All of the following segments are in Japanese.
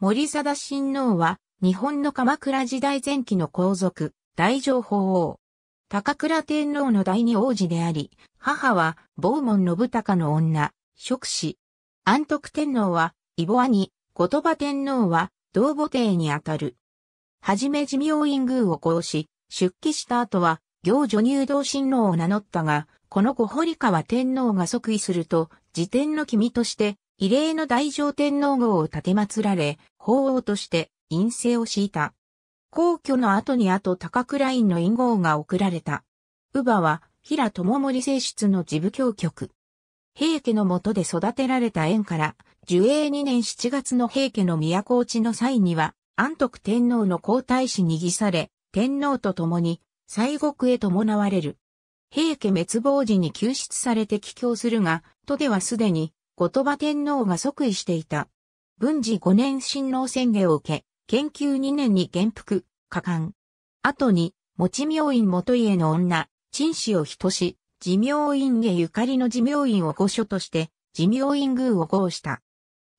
森貞親王は、日本の鎌倉時代前期の皇族、大乗法王。高倉天皇の第二王子であり、母は、坊門信孝の女、職子。安徳天皇は、イボアニ、後鳥羽天皇は、同母帝にあたる。はじめ寿命院宮を殺し、出家した後は、行女入道親王を名乗ったが、この後堀川天皇が即位すると、自天の君として、異例の大乗天皇号を立て祀られ、法王として陰性を敷いた。皇居の後に後高倉院の院号が贈られた。乳母は、平智盛正室の事部教局。平家の下で育てられた縁から、寿永2年7月の平家の都落ちの際には、安徳天皇の皇太子に偽され、天皇と共に、西国へ伴われる。平家滅亡時に救出されて帰郷するが、都ではすでに後鳥羽天皇が即位していた。文治5年親王宣言を受け、研究2年に元服、加冠。後に、持明院元家の女、陳氏を人し、持明院へゆかりの持明院を御所として、持明院宮を号した。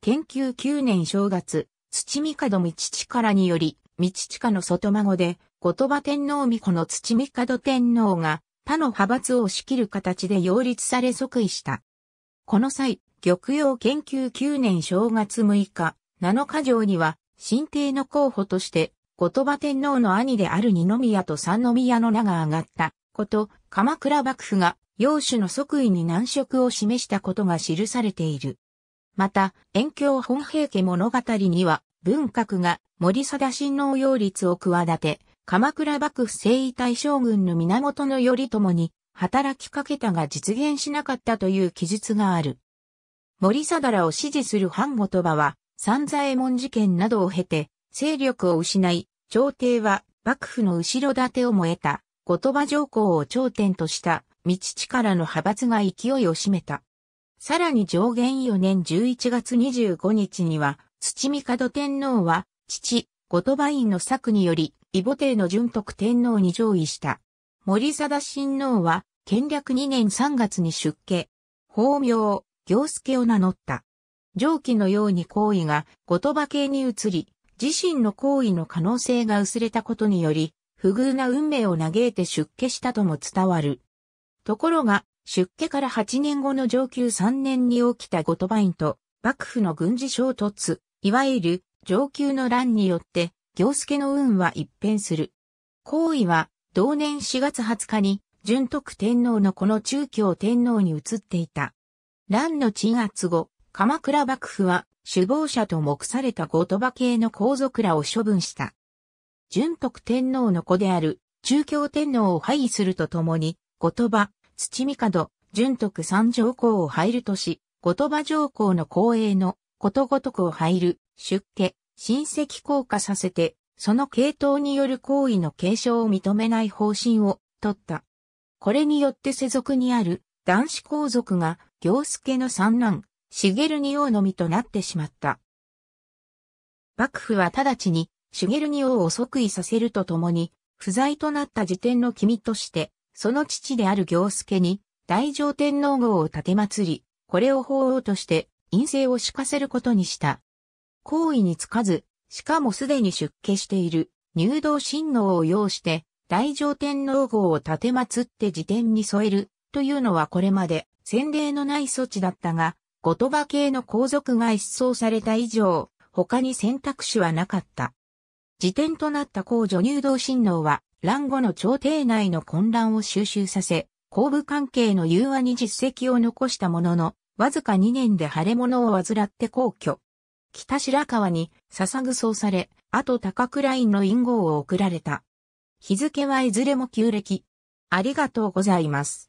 研究9年正月、土門道父からにより、道親の外孫で、後鳥羽天皇御子の土門天皇が、他の派閥を仕切る形で擁立され即位した。この際、玉葉研究9年正月6日、7日城には、新帝の候補として、後鳥羽天皇の兄である二宮と三宮の名が上がった、こと、鎌倉幕府が、陽主の即位に難色を示したことが記されている。また、遠京本平家物語には、文閣が森貞親王擁立を企て、鎌倉幕府征夷大将軍の源頼朝に働きかけたが実現しなかったという記述がある。森貞を支持する反後鳥羽は、三左衛門事件などを経て、勢力を失い、朝廷は幕府の後ろ盾を燃えた、後鳥羽上皇を頂点とした、道力の派閥が勢いを占めた。さらに上元4年11月25日には、土門天皇は、父、後鳥羽院の策により、異母帝の順徳天皇に上位した。森貞親王は、建暦2年3月に出家。法名、行助を名乗った。上記のように行為が後鳥羽系に移り、自身の行為の可能性が薄れたことにより、不遇な運命を嘆いて出家したとも伝わる。ところが、出家から8年後の上級3年に起きた後鳥羽院と幕府の軍事衝突、いわゆる上級の乱によって、行助の運は一変する。行為は、同年4月20日に、純徳天皇のこの中京天皇に移っていた。乱の鎮圧後、鎌倉幕府は首謀者と目された後鳥羽系の皇族らを処分した。純徳天皇の子である中京天皇を廃位するとともに、後鳥羽、土帝、純徳三条皇を廃るとし、後鳥羽上皇の後栄のことごとくを廃る、出家、親戚降下させて、その系統による行為の継承を認めない方針を取った。これによって世俗にある男子皇族が行助の三男、茂二王のみとなってしまった。幕府は直ちに、茂二王を即位させるとともに、不在となった時点の君として、その父である行助に、大乗天皇号を立て祭り、これを法王として、陰性を敷かせることにした。行為につかず、しかもすでに出家している、入道親王を要して、大乗天皇号を立て祭って辞典に添える、というのはこれまで先例のない措置だったが、後鳥羽系の皇族が一掃された以上、他に選択肢はなかった。辞典となった皇女入道親王は、乱後の朝廷内の混乱を収集させ、皇部関係の融和に実績を残したものの、わずか2年で腫れ物を患って皇居。北白川に捧ぐそうされ、あと高倉院の隠号を送られた。日付はいずれも旧暦。ありがとうございます。